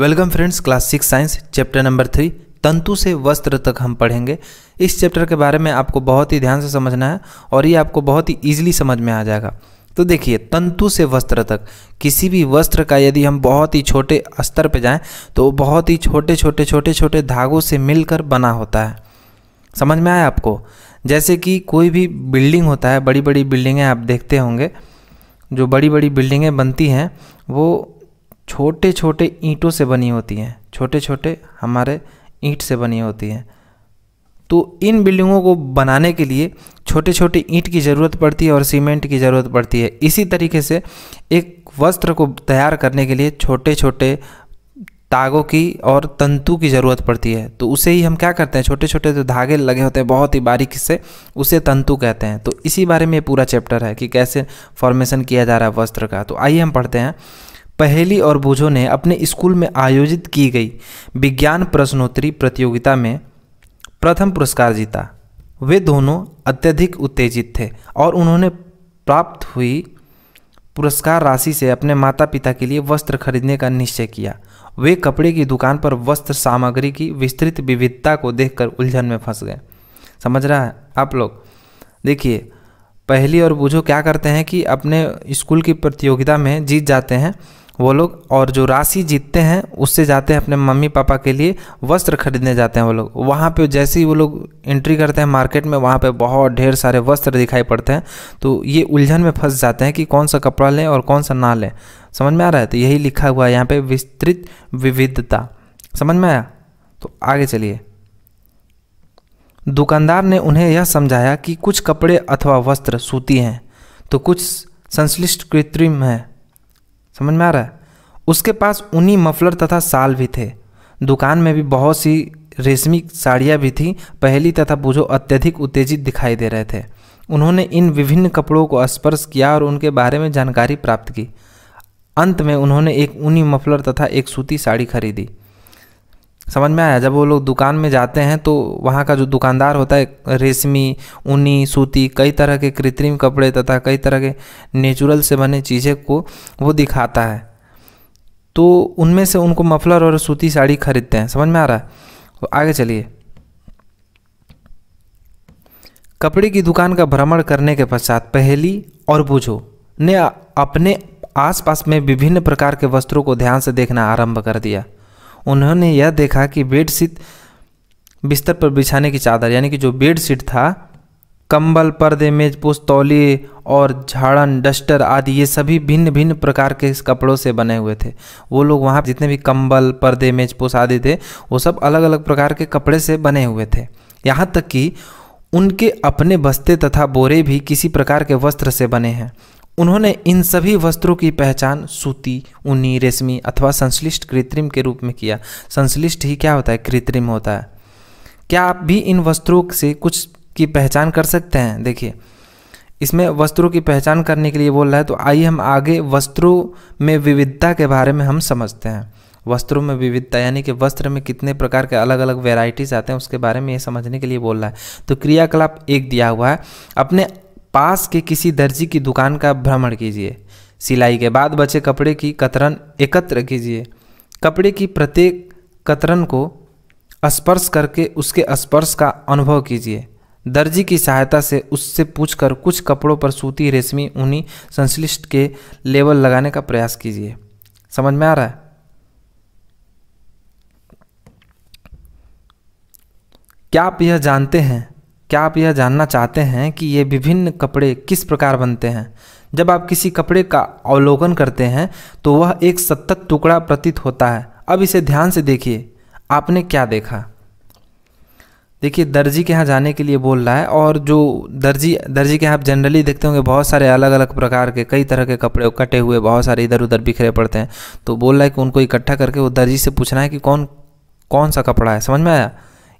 welcome friends class six science chapter number three तंतु से वस्त्र तक हम पढ़ेंगे इस चैप्टर के बारे में आपको बहुत ही ध्यान से समझना है और ये आपको बहुत ही ईजिली समझ में आ जाएगा तो देखिए तंतु से वस्त्र तक किसी भी वस्त्र का यदि हम बहुत ही छोटे स्तर पर जाएं तो बहुत ही छोटे छोटे छोटे छोटे धागों से मिलकर बना होता है समझ में आया आपको जैसे कि कोई भी बिल्डिंग होता है बड़ी बड़ी बिल्डिंगें आप देखते होंगे जो बड़ी बड़ी बिल्डिंगें बनती हैं वो छोटे छोटे ईंटों से बनी होती हैं छोटे छोटे हमारे ईंट से बनी होती हैं तो इन बिल्डिंगों को बनाने के लिए छोटे छोटे ईंट की ज़रूरत पड़ती है और सीमेंट की ज़रूरत पड़ती है इसी तरीके से एक वस्त्र को तैयार करने के लिए छोटे छोटे तागों की और तंतु की ज़रूरत पड़ती है तो उसे ही हम क्या करते हैं छोटे छोटे जो धागे लगे होते हैं बहुत ही बारीकी से उसे तंतु कहते हैं तो इसी बारे में पूरा चैप्टर है कि कैसे फॉर्मेशन किया जा रहा है वस्त्र का तो आइए हम पढ़ते हैं पहेली और बोझों ने अपने स्कूल में आयोजित की गई विज्ञान प्रश्नोत्तरी प्रतियोगिता में प्रथम पुरस्कार जीता वे दोनों अत्यधिक उत्तेजित थे और उन्होंने प्राप्त हुई पुरस्कार राशि से अपने माता पिता के लिए वस्त्र खरीदने का निश्चय किया वे कपड़े की दुकान पर वस्त्र सामग्री की विस्तृत विविधता को देखकर उलझन में फंस गए समझ रहा है आप लोग देखिए पहली और बूझो क्या करते हैं कि अपने स्कूल की प्रतियोगिता में जीत जाते हैं वो लोग और जो राशि जीतते हैं उससे जाते हैं अपने मम्मी पापा के लिए वस्त्र खरीदने जाते हैं वो लोग वहाँ पे जैसे ही वो लोग एंट्री करते हैं मार्केट में वहाँ पे बहुत ढेर सारे वस्त्र दिखाई पड़ते हैं तो ये उलझन में फंस जाते हैं कि कौन सा कपड़ा लें और कौन सा ना लें समझ में आ रहा है तो यही लिखा हुआ है यहाँ पर विस्तृत विविधता समझ में आया तो आगे चलिए दुकानदार ने उन्हें यह समझाया कि कुछ कपड़े अथवा वस्त्र सूती हैं तो कुछ संश्लिष्ट कृत्रिम हैं समझ में आ रहा है उसके पास उन्हीं मफलर तथा साल भी थे दुकान में भी बहुत सी रेशमी साड़ियाँ भी थीं पहली तथा बुझो अत्यधिक उत्तेजित दिखाई दे रहे थे उन्होंने इन विभिन्न कपड़ों को स्पर्श किया और उनके बारे में जानकारी प्राप्त की अंत में उन्होंने एक ऊनी मफलर तथा एक सूती साड़ी खरीदी समझ में आया जब वो लोग दुकान में जाते हैं तो वहाँ का जो दुकानदार होता है रेशमी ऊनी सूती कई तरह के कृत्रिम कपड़े तथा कई तरह के नेचुरल से बने चीज़ें को वो दिखाता है तो उनमें से उनको मफलर और सूती साड़ी खरीदते हैं समझ में आ रहा है तो आगे चलिए कपड़े की दुकान का भ्रमण करने के पश्चात पहली और बुझो ने अपने आसपास में विभिन्न प्रकार के वस्त्रों को ध्यान से देखना आरंभ कर दिया उन्होंने यह देखा कि बेडशीट बिस्तर पर बिछाने की चादर यानी कि जो बेडशीट था कंबल पर्दे मेज पोस्ट तौलिए और झाड़न डस्टर आदि ये सभी भिन्न भिन्न प्रकार के कपड़ों से बने हुए थे वो लोग वहाँ जितने भी कंबल पर्दे मेज पोस्ट आदि थे वो सब अलग अलग प्रकार के कपड़े से बने हुए थे यहाँ तक कि उनके अपने बस्ते तथा बोरे भी किसी प्रकार के वस्त्र से बने हैं उन्होंने इन सभी वस्त्रों की पहचान सूती ऊनी रेशमी अथवा संश्लिष्ट कृत्रिम के रूप में किया संश्लिष्ट ही क्या होता है कृत्रिम होता है क्या आप भी इन वस्त्रों से कुछ की पहचान कर सकते हैं देखिए इसमें वस्त्रों की पहचान करने के लिए बोल रहा है तो आइए हम आगे वस्त्रों में विविधता के बारे में हम समझते हैं वस्त्रों में विविधता यानी कि वस्त्र में कितने प्रकार के अलग अलग वेराइटीज़ आते हैं उसके बारे में ये समझने के लिए बोल रहा है तो क्रियाकलाप एक दिया हुआ है अपने पास के किसी दर्जी की दुकान का भ्रमण कीजिए सिलाई के बाद बचे कपड़े की कतरन एकत्र कीजिए कपड़े की प्रत्येक कतरन को स्पर्श करके उसके स्पर्श का अनुभव कीजिए दर्जी की सहायता से उससे पूछकर कुछ कपड़ों पर सूती रेशमी ऊनी संश्लिष्ट के लेवल लगाने का प्रयास कीजिए समझ में आ रहा है क्या आप यह जानते हैं क्या आप यह जानना चाहते हैं कि ये विभिन्न कपड़े किस प्रकार बनते हैं जब आप किसी कपड़े का अवलोकन करते हैं तो वह एक सतत टुकड़ा प्रतीत होता है अब इसे ध्यान से देखिए आपने क्या देखा देखिए दर्जी के यहाँ जाने के लिए बोल रहा है और जो दर्जी दर्जी के यहाँ आप जनरली देखते होंगे बहुत सारे अलग अलग प्रकार के कई तरह के कपड़े कटे हुए बहुत सारे इधर उधर बिखरे पड़ते हैं तो बोल रहा है कि उनको इकट्ठा करके वो दर्जी से पूछना है कि कौन कौन सा कपड़ा है समझ में आया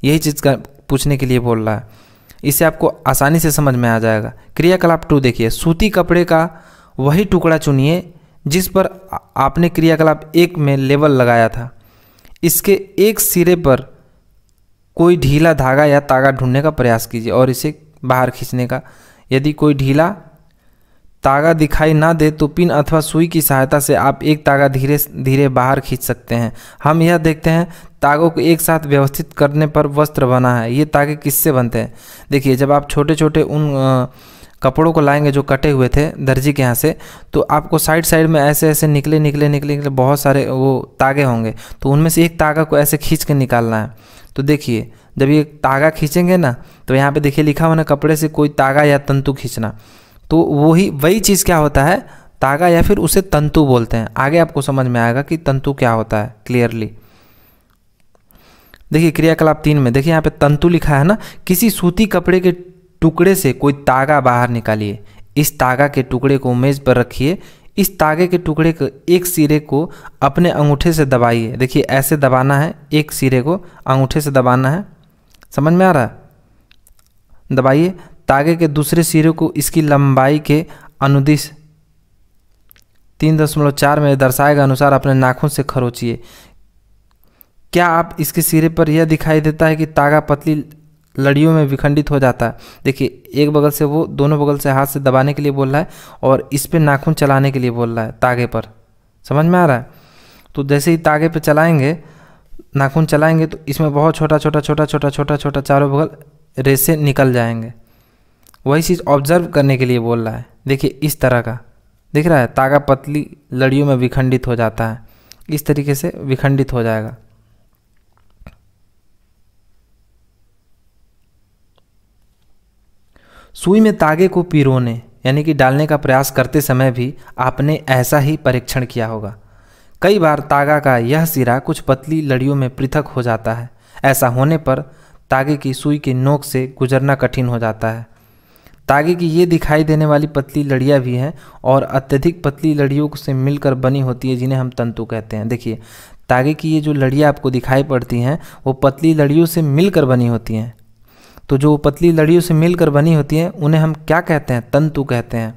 यही चीज़ का पूछने के लिए बोल रहा है इसे आपको आसानी से समझ में आ जाएगा क्रियाकलाप टू देखिए सूती कपड़े का वही टुकड़ा चुनिए जिस पर आपने क्रियाकलाप एक में लेबल लगाया था इसके एक सिरे पर कोई ढीला धागा या तागा ढूंढने का प्रयास कीजिए और इसे बाहर खींचने का यदि कोई ढीला तागा दिखाई ना दे तो पिन अथवा सुई की सहायता से आप एक तागा धीरे धीरे बाहर खींच सकते हैं हम यह देखते हैं तागों को एक साथ व्यवस्थित करने पर वस्त्र बना है ये तागे किससे बनते हैं देखिए जब आप छोटे छोटे उन आ, कपड़ों को लाएंगे जो कटे हुए थे दर्जी के यहाँ से तो आपको साइड साइड में ऐसे ऐसे निकले निकले निकले निकले बहुत सारे वो तागे होंगे तो उनमें से एक तागा को ऐसे खींच के निकालना है तो देखिए जब ये तागा खींचेंगे ना तो यहाँ पे देखिए लिखा हुआ ना कपड़े से कोई तागा या तंतु खींचना तो वही वही चीज़ क्या होता है तागा या फिर उसे तंतु बोलते हैं आगे आपको समझ में आएगा कि तंतु क्या होता है क्लियरली देखिए क्रियाकलाप तीन में देखिए यहाँ पे तंतु लिखा है ना किसी सूती कपड़े के टुकड़े से कोई तागा बाहर निकालिए इस तागा के टुकड़े को मेज़ पर रखिए इस तागे के टुकड़े के एक सिरे को अपने अंगूठे से दबाइए देखिए ऐसे दबाना है एक सिरे को अंगूठे से दबाना है समझ में आ रहा है दबाइए तागे के दूसरे सिरे को इसकी लंबाई के अनुदिश तीन दशमलव चार में दर्शाए गए अनुसार अपने नाखून से खरोचिए क्या आप इसके सिरे पर यह दिखाई देता है कि तागा पतली लड़ियों में विखंडित हो जाता है देखिए एक बगल से वो दोनों बगल से हाथ से दबाने के लिए बोल रहा है और इस पर नाखून चलाने के लिए बोल रहा है तागे पर समझ में आ रहा है तो जैसे ही तागे पर चलाएंगे नाखून चलाएंगे तो इसमें बहुत छोटा छोटा छोटा छोटा छोटा छोटा चारों बगल रेसे निकल जाएंगे वही चीज़ ऑब्जर्व करने के लिए बोल रहा है देखिए इस तरह का दिख रहा है तागा पतली लड़ियों में विखंडित हो जाता है इस तरीके से विखंडित हो जाएगा सुई में तागे को पिरोने यानी कि डालने का प्रयास करते समय भी आपने ऐसा ही परीक्षण किया होगा कई बार तागा का यह सिरा कुछ पतली लड़ियों में पृथक हो जाता है ऐसा होने पर तागे की सुई के नोक से गुजरना कठिन हो जाता है तागे की ये दिखाई देने वाली पतली लड़ियाँ भी हैं और अत्यधिक पतली लड़ियों से मिलकर बनी होती है जिन्हें हम तंतु कहते हैं देखिए तागे की ये जो लड़ियाँ आपको दिखाई पड़ती हैं वो पतली लड़ियों से मिलकर बनी होती हैं तो जो पतली लड़ियों से मिलकर बनी होती हैं उन्हें हम क्या कहते हैं तंतु कहते हैं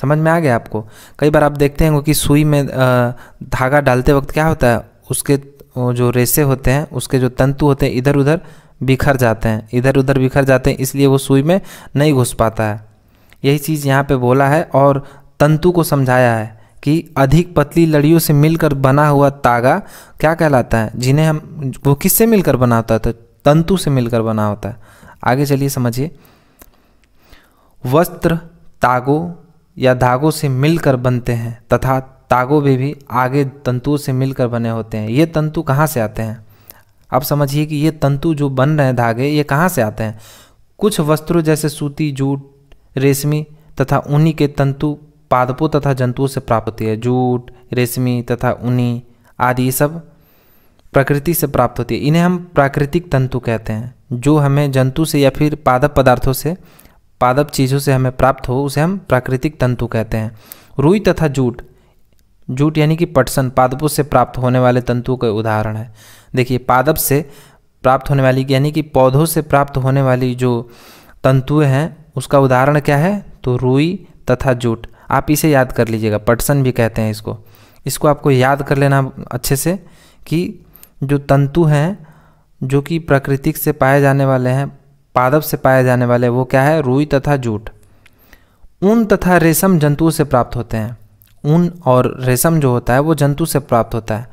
समझ में आ गया आपको कई बार आप देखते हैं कि सुई में धागा डालते वक्त क्या होता है उसके जो रेसे होते हैं उसके जो तंतु होते हैं इधर उधर बिखर जाते हैं इधर उधर बिखर जाते हैं इसलिए वो सुई में नहीं घुस पाता है यही चीज़ यहाँ पे बोला है और तंतु को समझाया है कि अधिक पतली लड़ियों से मिलकर बना हुआ तागा क्या कहलाता है जिन्हें हम वो किससे मिलकर बना होता है तो तंतु से मिलकर बना होता है आगे चलिए समझिए वस्त्र तागों या धागों से मिलकर बनते हैं तथा तागो में भी, भी आगे तंतुओं से मिलकर बने होते हैं ये तंतु कहाँ से आते हैं आप समझिए कि ये तंतु जो बन रहे हैं धागे ये कहाँ से आते हैं कुछ वस्त्रों जैसे सूती जूट रेशमी तथा ऊनी के तंतु पादपों तथा जंतुओं से प्राप्त होती है जूट रेशमी तथा ऊनी आदि ये सब प्रकृति से प्राप्त होती है इन्हें हम प्राकृतिक तंतु कहते हैं जो हमें जंतु से या फिर पादप पदार्थों से पादप चीज़ों से हमें प्राप्त हो उसे हम प्राकृतिक तंतु कहते हैं रुई तथा जूट जूट यानी कि पटसन पादपों से प्राप्त होने वाले तंतुओं का उदाहरण है देखिए पादप से प्राप्त होने वाली यानी कि पौधों से प्राप्त होने वाली जो तंतुएं हैं उसका उदाहरण क्या है तो रुई तथा जूट आप इसे याद कर लीजिएगा पटसन भी कहते हैं इसको इसको आपको याद कर लेना अच्छे से कि जो तंतु हैं जो कि प्राकृतिक से पाए जाने वाले हैं पादप से पाए जाने वाले वो क्या है रुई तथा जूट ऊन तथा रेशम जंतुओं से प्राप्त होते हैं ऊन और रेशम जो होता है वो जंतु से प्राप्त होता है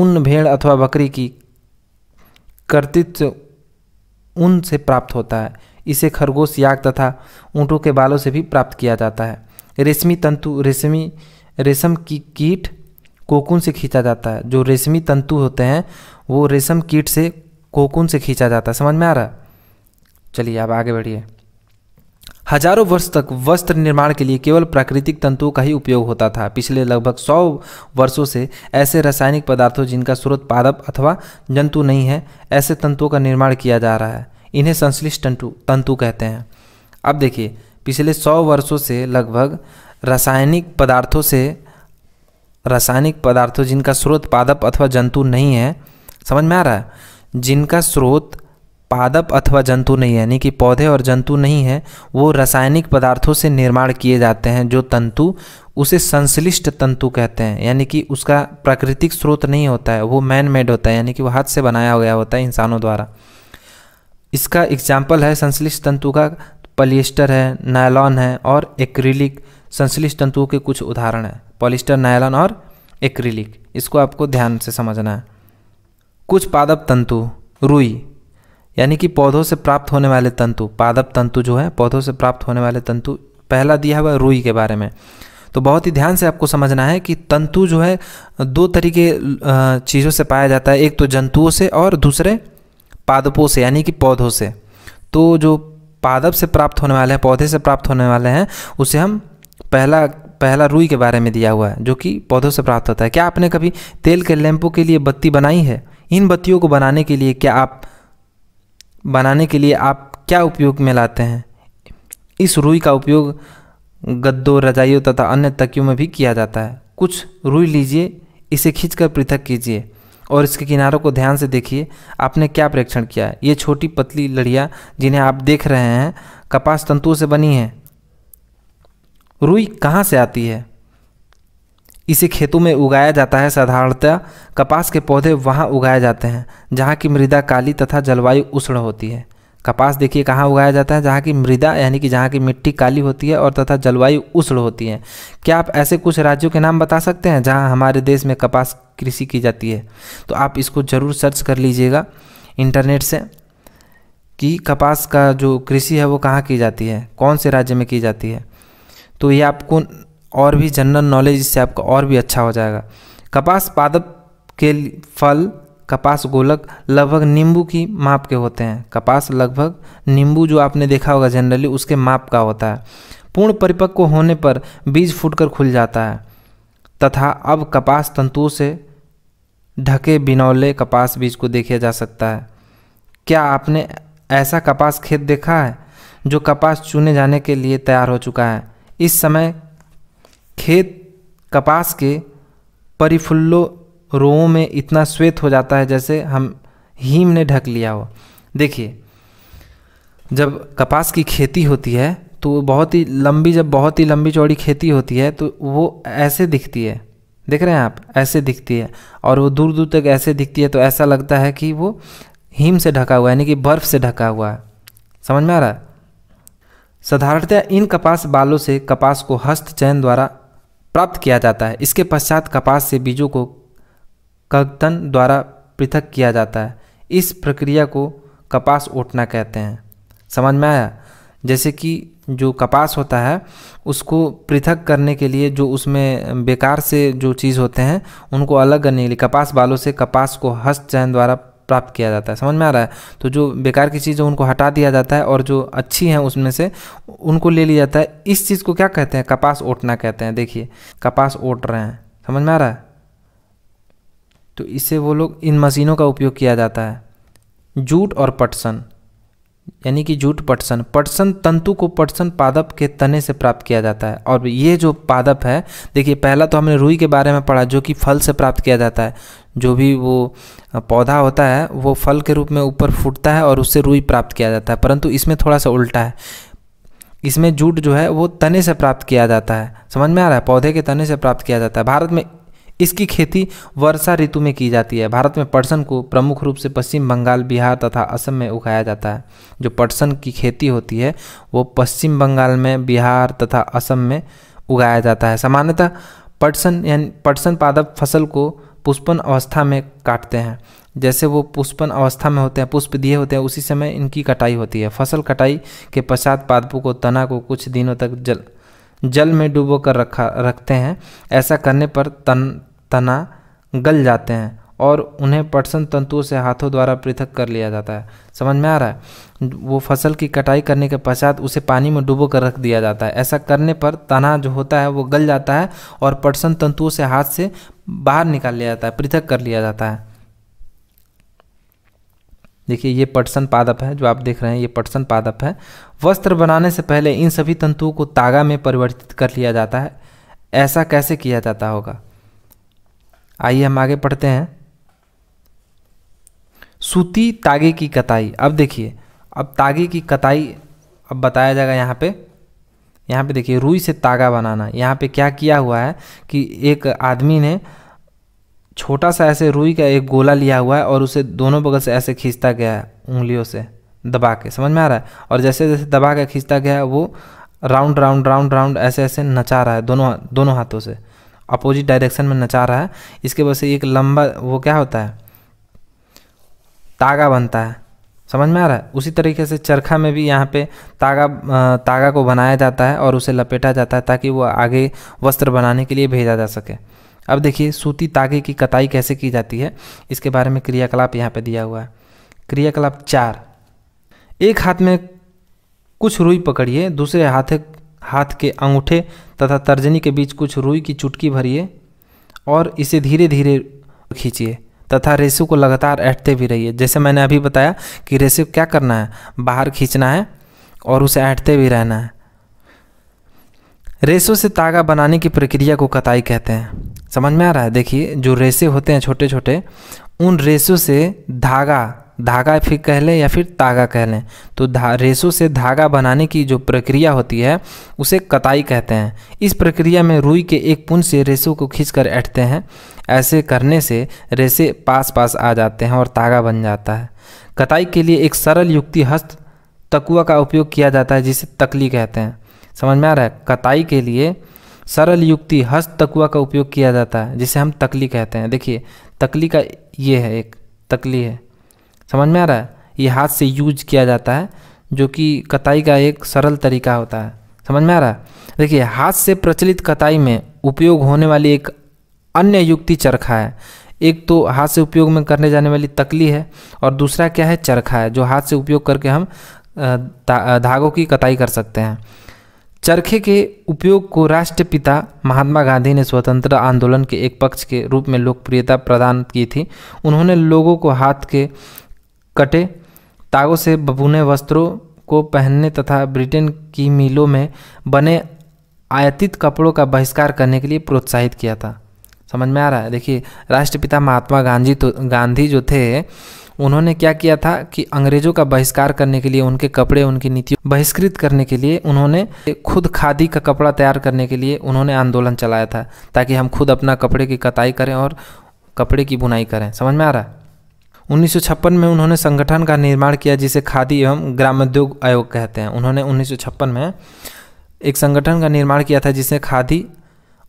ऊन भेड़ अथवा बकरी की कर्तित्व ऊन से प्राप्त होता है इसे खरगोश याक तथा ऊँटों के बालों से भी प्राप्त किया जाता है रेशमी तंतु रेशमी रेशम की कीट कोकुन से खींचा जाता है जो रेशमी तंतु होते हैं वो रेशम कीट से कोकुन से खींचा जाता है समझ में आ रहा है चलिए अब आगे बढ़िए हजारों वर्ष तक वस्त्र निर्माण के लिए केवल प्राकृतिक तंतुओं का ही उपयोग होता था पिछले लगभग सौ वर्षों से ऐसे रासायनिक पदार्थों जिनका स्रोत पादप अथवा जंतु नहीं है ऐसे तंतुओं का निर्माण किया जा रहा है इन्हें संश्लिष्ट तंतु तंतु कहते हैं अब देखिए पिछले सौ वर्षों से लगभग रासायनिक पदार्थों से रासायनिक पदार्थों जिनका स्रोत पादप अथवा जंतु नहीं है समझ में आ रहा है जिनका स्रोत पादप अथवा जंतु नहीं है यानी कि पौधे और जंतु नहीं है वो रासायनिक पदार्थों से निर्माण किए जाते हैं जो तंतु उसे संश्लिष्ट तंतु कहते हैं यानी कि उसका प्राकृतिक स्रोत नहीं होता है वो मैन मेड होता है यानी कि वो हाथ से बनाया गया होता है इंसानों द्वारा इसका एग्जाम्पल है संश्लिष्ट तंतु का पलिएस्टर है नायलॉन है और एक्रिलिक संश्लिष्ट तंतुओं के कुछ उदाहरण हैं पॉलिस्टर नायलॉन और एक्रिलिक इसको आपको ध्यान से समझना है कुछ पादप तंतु रुई यानी कि पौधों से प्राप्त होने वाले तंतु पादप तंतु जो है पौधों से प्राप्त होने वाले तंतु पहला दिया हुआ रुई के बारे में तो बहुत ही ध्यान से आपको समझना है कि तंतु जो है दो तरीके चीज़ों से पाया जाता है एक तो जंतुओं से और दूसरे पादपों से यानी कि पौधों से तो जो पादप से प्राप्त होने वाले हैं पौधे से प्राप्त होने वाले हैं उसे हम पहला पहला रुई के बारे में दिया हुआ है जो कि पौधों से प्राप्त होता है क्या आपने कभी तेल के लैंपों के लिए बत्ती बनाई है इन बत्तियों को बनाने के लिए क्या आप बनाने के लिए आप क्या उपयोग में लाते हैं इस रुई का उपयोग गद्दों रजाइयों तथा अन्य तकियों में भी किया जाता है कुछ रुई लीजिए इसे खींचकर पृथक कीजिए और इसके किनारों को ध्यान से देखिए आपने क्या प्रेक्षण किया है ये छोटी पतली लड़िया जिन्हें आप देख रहे हैं कपास तंतुओं से बनी है रुई कहाँ से आती है इसे खेतों में उगाया जाता है साधारणतः कपास के पौधे वहाँ उगाए जाते हैं जहाँ की मृदा काली तथा जलवायु उष्ण होती है कपास देखिए कहाँ उगाया जाता है जहाँ की मृदा यानी कि जहाँ की मिट्टी काली होती है और तथा जलवायु उष्ण होती है क्या आप ऐसे कुछ राज्यों के नाम बता सकते हैं जहाँ हमारे देश में कपास कृषि की जाती है तो आप इसको ज़रूर सर्च कर लीजिएगा इंटरनेट से कि कपास का जो कृषि है वो कहाँ की जाती है कौन से राज्य में की जाती है तो ये आपको और भी जनरल नॉलेज इससे आपका और भी अच्छा हो जाएगा कपास पादप के फल कपास गोलक लगभग नींबू की माप के होते हैं कपास लगभग नींबू जो आपने देखा होगा जनरली उसके माप का होता है पूर्ण परिपक्व होने पर बीज फूटकर खुल जाता है तथा अब कपास तंतुओं से ढके बिनौले कपास बीज को देखा जा सकता है क्या आपने ऐसा कपास खेत देखा है जो कपास चुने जाने के लिए तैयार हो चुका है इस समय खेत कपास के परिफुल्लो रोओं में इतना श्वेत हो जाता है जैसे हम हीम ने ढक लिया हो देखिए जब कपास की खेती होती है तो वो बहुत ही लंबी जब बहुत ही लंबी चौड़ी खेती होती है तो वो ऐसे दिखती है देख रहे हैं आप ऐसे दिखती है और वो दूर दूर तक ऐसे दिखती है तो ऐसा लगता है कि वो हीम से ढका हुआ है यानी कि बर्फ़ से ढका हुआ है समझ में आ रहा है साधारणतः इन कपास बालों से कपास को हस्त चयन द्वारा प्राप्त किया जाता है इसके पश्चात कपास से बीजों को कगतन द्वारा पृथक किया जाता है इस प्रक्रिया को कपास ओटना कहते हैं समझ में आया जैसे कि जो कपास होता है उसको पृथक करने के लिए जो उसमें बेकार से जो चीज़ होते हैं उनको अलग करने के लिए कपास बालों से कपास को हस्त चयन द्वारा प्राप्त किया जाता है समझ में आ रहा है तो जो बेकार की चीज़ है उनको हटा दिया जाता है और जो अच्छी हैं उसमें से उनको ले लिया जाता है इस चीज़ को क्या कहते हैं कपास ओटना कहते हैं देखिए कपास ओट रहे हैं समझ में आ रहा है तो इससे वो लोग इन मशीनों का उपयोग किया जाता है जूट और पटसन यानी कि जूट पटसन पटसन तंतु को पटसन पादप के तने से प्राप्त किया जाता है और ये जो पादप है देखिए पहला तो हमने रुई के बारे में पढ़ा जो कि फल से प्राप्त किया जाता है जो भी वो पौधा होता है वो फल के रूप में ऊपर फूटता है और उससे रुई प्राप्त किया जाता है परंतु इसमें थोड़ा सा उल्टा है इसमें जूट जो है वो तने से प्राप्त किया जाता है समझ में आ रहा है पौधे के तने से प्राप्त किया जाता है भारत में इसकी खेती वर्षा ऋतु में की जाती है भारत में पटसन को प्रमुख रूप से पश्चिम बंगाल बिहार तथा असम में उगाया जाता है जो पटसन की खेती होती है वो पश्चिम बंगाल में बिहार तथा असम में उगाया जाता है सामान्यतः पटसन यानी पटसन पादप फसल को पुष्पन अवस्था में काटते हैं जैसे वो पुष्पन अवस्था में होते हैं पुष्प दिए होते हैं उसी समय इनकी कटाई होती है फसल कटाई के पश्चात पादपों को तना को कुछ दिनों तक जल जल में डूबो कर रखा रखते हैं ऐसा करने पर तन तना गल जाते हैं और उन्हें पटसन तंतुओं से हाथों द्वारा पृथक कर लिया जाता है समझ में आ रहा है वो फसल की कटाई करने के पश्चात उसे पानी में डूबो कर रख दिया जाता है ऐसा करने पर तना जो होता है वो गल जाता है और पटसन तंतुओं से हाथ से बाहर निकाल लिया जाता है पृथक कर लिया जाता है देखिए ये पटसन पादप है जो आप देख रहे हैं ये पटसन पादप है वस्त्र बनाने से पहले इन सभी तंतुओं को तागा में परिवर्तित कर लिया जाता है ऐसा कैसे किया जाता होगा आइए हम आगे पढ़ते हैं सूती तागे की कताई अब देखिए अब तागे की कताई अब बताया जाएगा यहाँ पे यहाँ पे देखिए रुई से तागा बनाना यहाँ पे क्या किया हुआ है कि एक आदमी ने छोटा सा ऐसे रुई का एक गोला लिया हुआ है और उसे दोनों बगल से ऐसे खींचता गया है उंगलियों से दबा के समझ में आ रहा है और जैसे जैसे दबा के खींचता गया है वो राउंड राउंड राउंड राउंड ऐसे ऐसे नचा रहा है दोनों दोनों हाथों से अपोजिट डायरेक्शन में नचा रहा है इसके वजह से एक लंबा वो क्या होता है तागा बनता है समझ में आ रहा है उसी तरीके से चरखा में भी यहाँ पे तागा तागा को बनाया जाता है और उसे लपेटा जाता है ताकि वो आगे वस्त्र बनाने के लिए भेजा जा सके अब देखिए सूती तागे की कताई कैसे की जाती है इसके बारे में क्रियाकलाप यहाँ पे दिया हुआ है क्रियाकलाप चार एक हाथ में कुछ रुई पकड़िए दूसरे हाथ हाथ के अंगूठे तथा तर्जनी के बीच कुछ रुई की चुटकी भरिए और इसे धीरे धीरे खींचिए तथा रेसू को लगातार ऐटते भी रहिए जैसे मैंने अभी बताया कि रेसू क्या करना है बाहर खींचना है और उसे ऐटते भी रहना है रेसों से तागा बनाने की प्रक्रिया को कताई कहते हैं समझ में आ रहा है देखिए जो रेसे होते हैं छोटे छोटे उन रेसों से धागा धागा फिर कह लें या फिर तागा कह लें तो धा रेसों से धागा बनाने की जो प्रक्रिया होती है उसे कताई कहते हैं इस प्रक्रिया में रुई के एक पुन से रेसों को खींच कर ऐंठते हैं ऐसे करने से रेसे पास पास आ जाते हैं और तागा बन जाता है कताई के लिए एक सरल युक्ति हस्त तकुआ का उपयोग किया जाता है जिसे तकली कहते हैं समझ में आ रहा है कताई के लिए सरल युक्ति हस्त तकुआ का उपयोग किया जाता है जिसे हम तकली कहते हैं देखिए तकली का ये है एक तकली है समझ में आ रहा है ये हाथ से यूज किया जाता है जो कि कताई का एक सरल तरीका होता है समझ में आ रहा है देखिए हाथ से प्रचलित कताई में उपयोग होने वाली एक अन्य युक्ति चरखा है एक तो हाथ से उपयोग में करने जाने वाली तकली है और दूसरा क्या है चरखा है जो हाथ से उपयोग करके हम धागों की कताई कर सकते हैं चरखे के उपयोग को राष्ट्रपिता महात्मा गांधी ने स्वतंत्र आंदोलन के एक पक्ष के रूप में लोकप्रियता प्रदान की थी उन्होंने लोगों को हाथ के कटे तागों से बबूने वस्त्रों को पहनने तथा ब्रिटेन की मिलों में बने आयातित कपड़ों का बहिष्कार करने के लिए प्रोत्साहित किया था समझ में आ रहा है देखिए राष्ट्रपिता महात्मा गांधी तो गांधी जो थे उन्होंने क्या किया था कि अंग्रेजों का बहिष्कार करने के लिए उनके कपड़े उनकी नीतियों बहिष्कृत करने के लिए उन्होंने खुद खादी का कपड़ा तैयार करने के लिए उन्होंने आंदोलन चलाया था ताकि हम खुद अपना कपड़े की कताई करें और कपड़े की बुनाई करें समझ में आ रहा है उन्नीस में उन्होंने संगठन का निर्माण किया जिसे खादी एवं ग्रामोद्योग आयोग कहते हैं उन्होंने उन्नीस में एक संगठन का निर्माण किया था जिसे खादी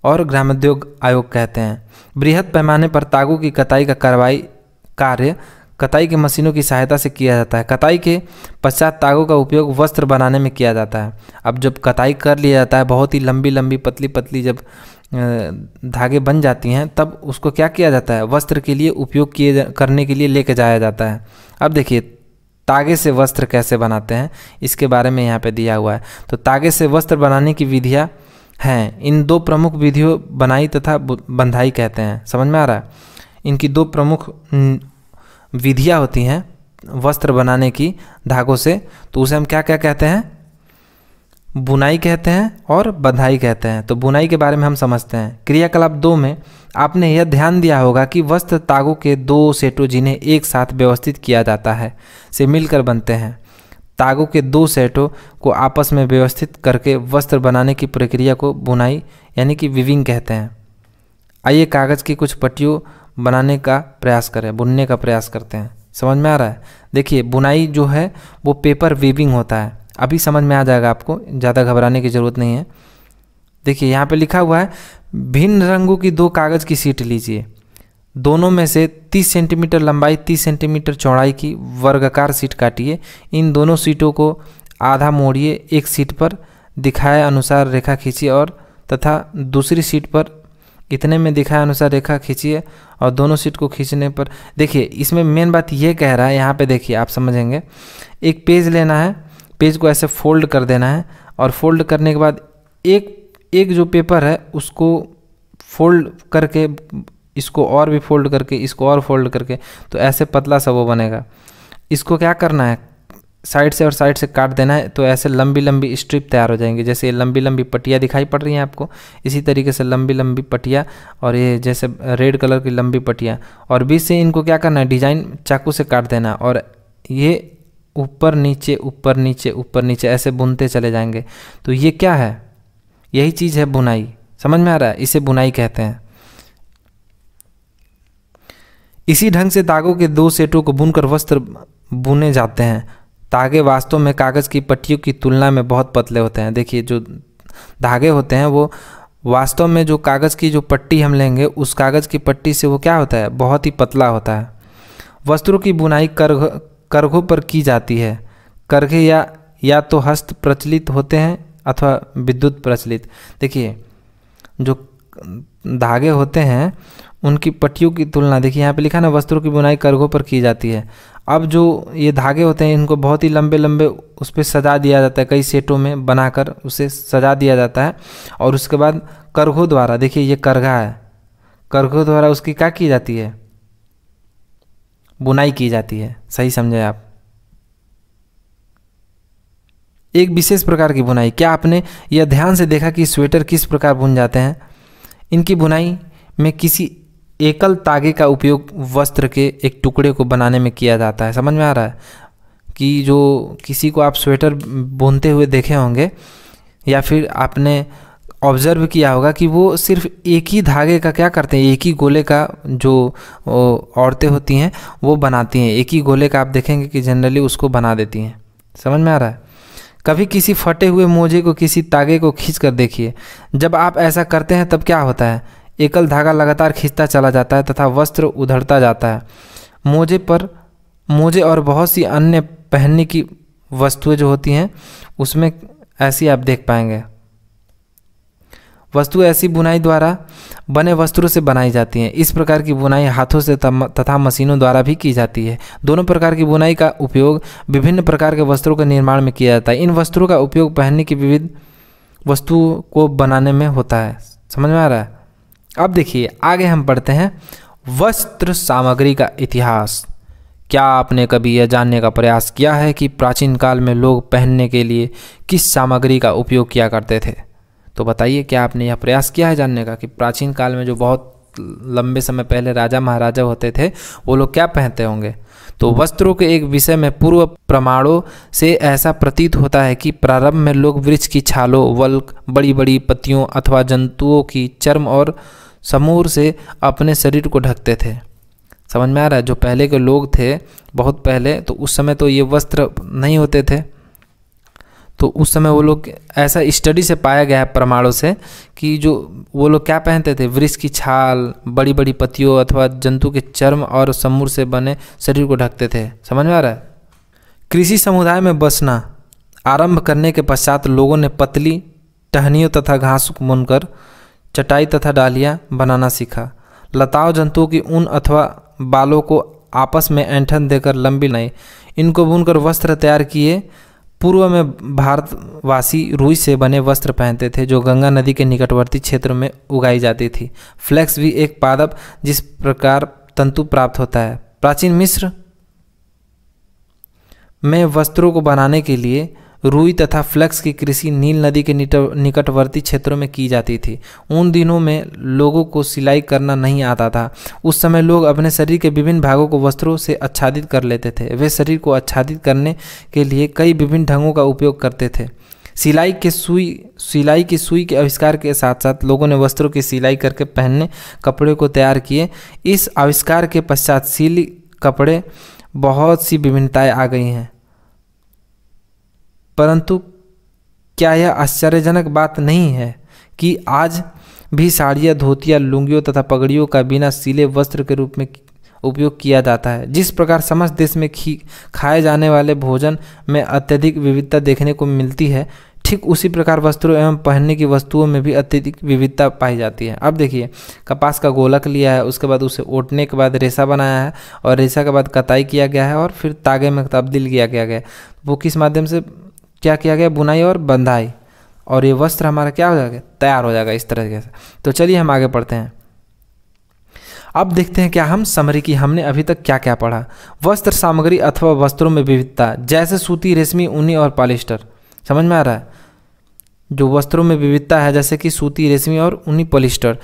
और ग्रामोद्योग आयोग कहते हैं बृहद पैमाने पर तागों की कताई का कार्रवाई कार्य कताई के मशीनों की सहायता से किया जाता है कताई के पश्चात तागों का उपयोग वस्त्र बनाने में किया जाता है अब जब कताई कर लिया जाता है बहुत ही लंबी लंबी पतली पतली जब धागे बन जाती हैं तब उसको क्या किया जाता है वस्त्र के लिए उपयोग किए करने के लिए लेके जाया जाता है अब देखिए तागे से वस्त्र कैसे बनाते हैं इसके बारे में यहाँ पर दिया हुआ है तो तागे से वस्त्र बनाने की विधियाँ हैं इन दो प्रमुख विधियों बनाई तथा बंधाई कहते हैं समझ में आ रहा है इनकी दो प्रमुख विधियाँ होती हैं वस्त्र बनाने की धागों से तो उसे हम क्या क्या कहते हैं बुनाई कहते हैं और बधाई कहते हैं तो बुनाई के बारे में हम समझते हैं क्रियाकलाप दो में आपने यह ध्यान दिया होगा कि वस्त्र तागों के दो सेटों जिन्हें एक साथ व्यवस्थित किया जाता है से मिलकर बनते हैं तागों के दो सेटों को आपस में व्यवस्थित करके वस्त्र बनाने की प्रक्रिया को बुनाई यानी कि विविंग कहते हैं आइए कागज़ की कुछ पट्टियों बनाने का प्रयास करें बुनने का प्रयास करते हैं समझ में आ रहा है देखिए बुनाई जो है वो पेपर वीविंग होता है अभी समझ में आ जाएगा आपको ज़्यादा घबराने की ज़रूरत नहीं है देखिए यहाँ पे लिखा हुआ है भिन्न रंगों की दो कागज़ की सीट लीजिए दोनों में से 30 सेंटीमीटर लंबाई 30 सेंटीमीटर चौड़ाई की वर्गाकार सीट काटिए इन दोनों सीटों को आधा मोड़िए एक सीट पर दिखाए अनुसार रेखा खींचिए और तथा दूसरी सीट पर इतने में दिखाया अनुसार रेखा खींचिए और दोनों सीट को खींचने पर देखिए इसमें मेन बात ये कह रहा है यहाँ पे देखिए आप समझेंगे एक पेज लेना है पेज को ऐसे फोल्ड कर देना है और फोल्ड करने के बाद एक एक जो पेपर है उसको फोल्ड करके इसको और भी फोल्ड करके इसको और फोल्ड करके तो ऐसे पतला सा वो बनेगा इसको क्या करना है साइड से और साइड से काट देना है तो ऐसे लंबी लंबी स्ट्रिप तैयार हो जाएंगे जैसे ये लंबी लंबी पट्टियाँ दिखाई पड़ रही हैं आपको इसी तरीके से लंबी लंबी पट्टियाँ और ये जैसे रेड कलर की लंबी पट्टियाँ और बीच से इनको क्या करना है डिजाइन चाकू से काट देना और ये ऊपर नीचे ऊपर नीचे ऊपर नीचे ऐसे बुनते चले जाएंगे तो ये क्या है यही चीज़ है बुनाई समझ में आ रहा है इसे बुनाई कहते हैं इसी ढंग से दागों के दो सेटों को बुनकर वस्त्र बुने जाते हैं धागे वास्तव में कागज़ की पट्टियों की तुलना में बहुत पतले होते हैं देखिए जो धागे होते हैं वो वास्तव में जो कागज़ की जो पट्टी हम लेंगे उस कागज़ की पट्टी से वो क्या होता है बहुत ही पतला होता है वस्त्रों की बुनाई करघ करघों पर की जाती है करघे या या तो हस्त प्रचलित होते हैं अथवा विद्युत प्रचलित देखिए जो धागे होते हैं उनकी पट्टियों की तुलना देखिए यहाँ पे लिखा ना वस्त्रों की बुनाई करघों पर की जाती है अब जो ये धागे होते हैं इनको बहुत ही लंबे लंबे उस पर सजा दिया जाता है कई सेटों में बनाकर उसे सजा दिया जाता है और उसके बाद करघों द्वारा देखिए ये करघा है करघों द्वारा उसकी क्या की जाती है बुनाई की जाती है सही समझे आप एक विशेष प्रकार की बुनाई क्या आपने यह ध्यान से देखा कि स्वेटर किस प्रकार बुन जाते हैं इनकी बुनाई में किसी एकल तागे का उपयोग वस्त्र के एक टुकड़े को बनाने में किया जाता है समझ में आ रहा है कि जो किसी को आप स्वेटर बुनते हुए देखे होंगे या फिर आपने ऑब्जर्व किया होगा कि वो सिर्फ एक ही धागे का क्या करते हैं एक ही गोले का जो औरतें होती हैं वो बनाती हैं एक ही गोले का आप देखेंगे कि जनरली उसको बना देती हैं समझ में आ रहा है कभी किसी फटे हुए मोजे को किसी तागे को खींच कर देखिए जब आप ऐसा करते हैं तब क्या होता है एकल धागा लगातार खींचता चला जाता है तथा वस्त्र उधड़ता जाता है मोजे पर मोजे और बहुत सी अन्य पहनने की वस्तुएं जो होती हैं उसमें ऐसी आप देख पाएंगे वस्तु ऐसी बुनाई द्वारा बने वस्त्रों से बनाई जाती हैं इस प्रकार की बुनाई हाथों से तथा मशीनों द्वारा भी की जाती है दोनों प्रकार की बुनाई का उपयोग विभिन्न प्रकार के वस्त्रों के निर्माण में किया जाता है इन वस्त्रों का उपयोग पहनने की विविध वस्तुओं को बनाने में होता है समझ में आ रहा है अब देखिए आगे हम पढ़ते हैं वस्त्र सामग्री का इतिहास क्या आपने कभी यह जानने का प्रयास किया है कि प्राचीन काल में लोग पहनने के लिए किस सामग्री का उपयोग किया करते थे तो बताइए क्या आपने यह प्रयास किया है जानने का कि प्राचीन काल में जो बहुत लंबे समय पहले राजा महाराजा होते थे वो लोग क्या पहनते होंगे तो वस्त्रों के एक विषय में पूर्व प्रमाणों से ऐसा प्रतीत होता है कि प्रारंभ में लोग वृक्ष की छालों वल्क बड़ी बड़ी पत्तियों अथवा जंतुओं की चर्म और समूर से अपने शरीर को ढकते थे समझ में आ रहा है जो पहले के लोग थे बहुत पहले तो उस समय तो ये वस्त्र नहीं होते थे तो उस समय वो लोग ऐसा स्टडी से पाया गया है परमाणु से कि जो वो लोग क्या पहनते थे वृक्ष की छाल बड़ी बड़ी पतियों अथवा जंतु के चर्म और समूर से बने शरीर को ढकते थे समझ में आ रहा है कृषि समुदाय में बसना आरंभ करने के पश्चात लोगों ने पतली टहनियों तथा घास बुनकर चटाई तथा डालियाँ बनाना सीखा लताओं जंतुओं की ऊन अथवा बालों को आपस में ऐंठन देकर लंबी नहीं इनको बुनकर वस्त्र तैयार किए पूर्व में भारतवासी रुई से बने वस्त्र पहनते थे जो गंगा नदी के निकटवर्ती क्षेत्र में उगाई जाती थी फ्लैक्स भी एक पादप जिस प्रकार तंतु प्राप्त होता है प्राचीन मिस्र में वस्त्रों को बनाने के लिए रुई तथा फ्लक्स की कृषि नील नदी के निकटवर्ती क्षेत्रों में की जाती थी उन दिनों में लोगों को सिलाई करना नहीं आता था उस समय लोग अपने शरीर के विभिन्न भागों को वस्त्रों से आच्छादित कर लेते थे वे शरीर को आच्छादित करने के लिए कई विभिन्न ढंगों का उपयोग करते थे सिलाई के सुई सिलाई की सुई के आविष्कार के साथ साथ लोगों ने वस्त्रों की सिलाई करके पहनने कपड़े को तैयार किए इस आविष्कार के पश्चात सिली कपड़े बहुत सी विभिन्नताएं आ गई हैं परंतु क्या यह आश्चर्यजनक बात नहीं है कि आज भी साड़ियाँ धोतियाँ लुंगियों तथा पगड़ियों का बिना सिले वस्त्र के रूप में उपयोग किया जाता है जिस प्रकार समस्त देश में खी खाए जाने वाले भोजन में अत्यधिक विविधता देखने को मिलती है ठीक उसी प्रकार वस्त्रों एवं पहनने की वस्तुओं में भी अत्यधिक विविधता पाई जाती है अब देखिए कपास का गोलक लिया है उसके बाद उसे ओटने के बाद रेशा बनाया है और रेशा के बाद कताई किया गया है और फिर तागे में तब्दील किया गया है वो किस माध्यम से क्या किया गया बुनाई और बंधाई और ये वस्त्र हमारा क्या हो जाएगा तैयार हो जाएगा इस तरीके से तो चलिए हम आगे पढ़ते हैं अब देखते हैं क्या हम समरी की हमने अभी तक क्या क्या पढ़ा वस्त्र सामग्री अथवा वस्त्रों में विविधता जैसे सूती रेशमी ऊनी और पॉलिस्टर समझ में आ रहा है जो वस्त्रों में विविधता है जैसे कि सूती रेशमी और ऊनी पॉलिस्टर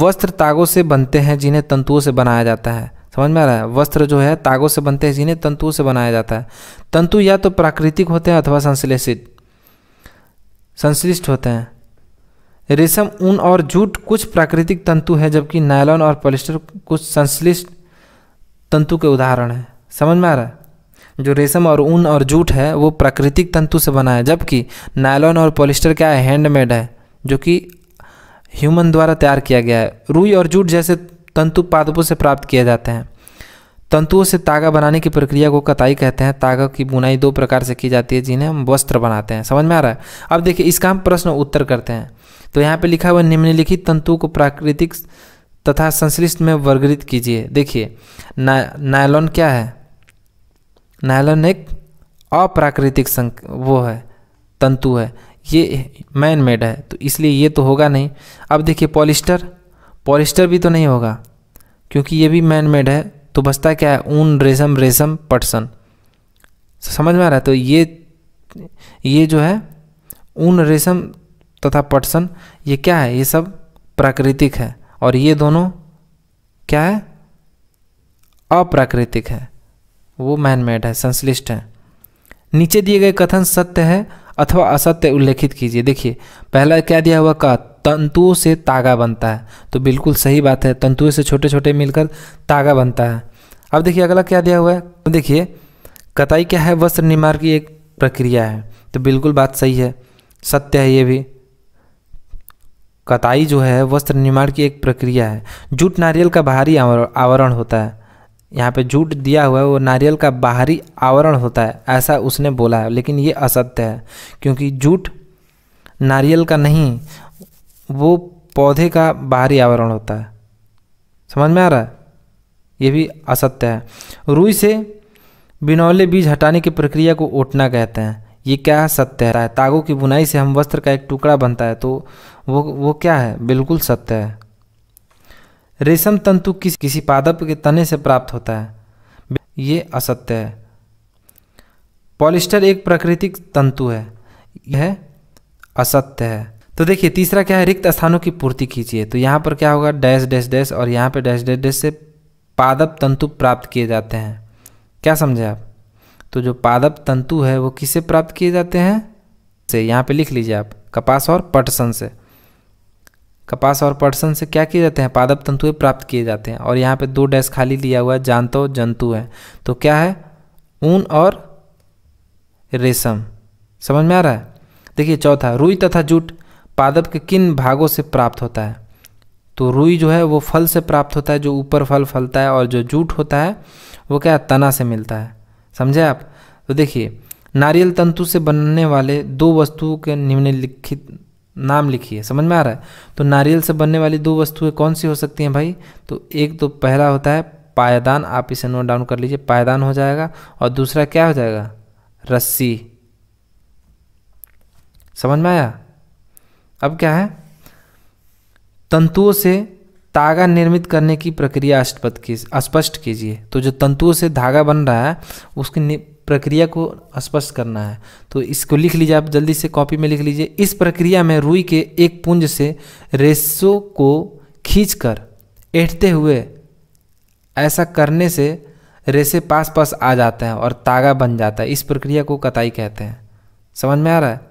वस्त्र तागों से बनते हैं जिन्हें तंतुओं से बनाया जाता है समझ में आ रहा है वस्त्र जो है तागों से बनते हैं जिन्हें तंतु से बनाया जाता है तंतु या तो प्राकृतिक होते हैं अथवा संश्लेषित संश्लिष्ट होते हैं रेशम ऊन और जूट कुछ प्राकृतिक तंतु है जबकि नायलॉन और पॉलिस्टर कुछ संश्लिष्ट तंतु के उदाहरण हैं समझ में आ रहा है जो रेशम और ऊन और जूट है वो प्राकृतिक तंतु से बना है जबकि नायलॉन और पॉलिस्टर क्या है हैंडमेड है जो कि ह्यूमन द्वारा तैयार किया गया है रुई और जूट जैसे तंतु पादपों से प्राप्त किए जाते हैं तंतुओं से तागा बनाने की प्रक्रिया को कताई कहते हैं तागा की बुनाई दो प्रकार से की जाती है जिन्हें हम वस्त्र बनाते हैं समझ में आ रहा है अब देखिए इसका हम प्रश्न उत्तर करते हैं तो यहाँ पे लिखा हुआ निम्नलिखित तंतुओं को प्राकृतिक तथा संश्लिष्ट में वर्गीकृत कीजिए देखिए ना नायलॉन क्या है नायलॉन एक अप्राकृतिक वो है तंतु है ये मैन मेड है तो इसलिए ये तो होगा नहीं अब देखिए पॉलिस्टर पॉलिस्टर भी तो नहीं होगा क्योंकि ये भी मैन मेड है तो बचता क्या है ऊन रेशम रेशम पटसन तो समझ में आ रहा है तो ये ये जो है ऊन रेशम तथा पटसन ये क्या है ये सब प्राकृतिक है और ये दोनों क्या है अप्राकृतिक है वो मैन मेड है संश्लिष्ट है नीचे दिए गए कथन सत्य है अथवा असत्य उल्लेखित कीजिए देखिए पहला क्या दिया हुआ कथ तंतुओं से तागा बनता है तो बिल्कुल सही बात है तंतुओं से छोटे छोटे मिलकर तागा बनता है अब देखिए अगला क्या दिया हुआ है तो देखिए कताई क्या है वस्त्र निर्माण की एक प्रक्रिया है तो बिल्कुल बात सही है सत्य है ये भी कताई जो है वस्त्र निर्माण की एक प्रक्रिया है जूट नारियल का बाहरी आवरण होता है यहाँ पे जूट दिया हुआ है वो नारियल का बाहरी आवरण होता है ऐसा उसने बोला है लेकिन ये असत्य है क्योंकि जूट नारियल का नहीं वो पौधे का बाहरी आवरण होता है समझ में आ रहा है ये भी असत्य है रुई से बिनौले बीज हटाने की प्रक्रिया को ओटना कहते हैं ये क्या सत्य है तागों की बुनाई से हम वस्त्र का एक टुकड़ा बनता है तो वो वो क्या है बिल्कुल सत्य है रेशम तंतु किस किसी पादप के तने से प्राप्त होता है ये असत्य है पॉलिस्टर एक प्राकृतिक तंतु है यह असत्य है तो देखिए तीसरा क्या है रिक्त स्थानों की पूर्ति कीजिए तो यहाँ पर क्या होगा डैश डैश डैश और यहाँ पर डैश डैश डैश से पादप तंतु प्राप्त किए जाते हैं क्या समझे आप तो जो पादप तंतु है वो किससे प्राप्त किए जाते हैं से यहाँ पे लिख लीजिए आप कपास और पटसन से कपास और पटसन से क्या किए जाते हैं पादप तंतु प्राप्त किए जाते हैं और यहाँ पे दो डैश खाली लिया हुआ है जानतो जंतु है तो क्या है ऊन और रेशम समझ में आ रहा है देखिए चौथा रुई तथा जूट पादप के किन भागों से प्राप्त होता है तो रुई जो है वो फल से प्राप्त होता है जो ऊपर फल फलता है और जो जूट होता है वो क्या तना से मिलता है समझे आप तो देखिए नारियल तंतु से बनने वाले दो वस्तुओं के निम्नलिखित नाम लिखिए समझ में आ रहा है तो नारियल से बनने वाली दो वस्तुएं कौन सी हो सकती हैं भाई तो एक तो पहला होता है पायदान आप इसे नोट डाउन कर लीजिए पायदान हो जाएगा और दूसरा क्या हो जाएगा रस्सी समझ में आया अब क्या है तंतुओं से तागा निर्मित करने की प्रक्रिया स्पष्ट की स्पष्ट कीजिए तो जो तंतुओं से धागा बन रहा है उसकी प्रक्रिया को स्पष्ट करना है तो इसको लिख लीजिए आप जल्दी से कॉपी में लिख लीजिए इस प्रक्रिया में रुई के एक पुंज से रेसों को खींचकर एठते हुए ऐसा करने से रेसे पास पास आ जाते हैं और तागा बन जाता है इस प्रक्रिया को कताई कहते हैं समझ में आ रहा है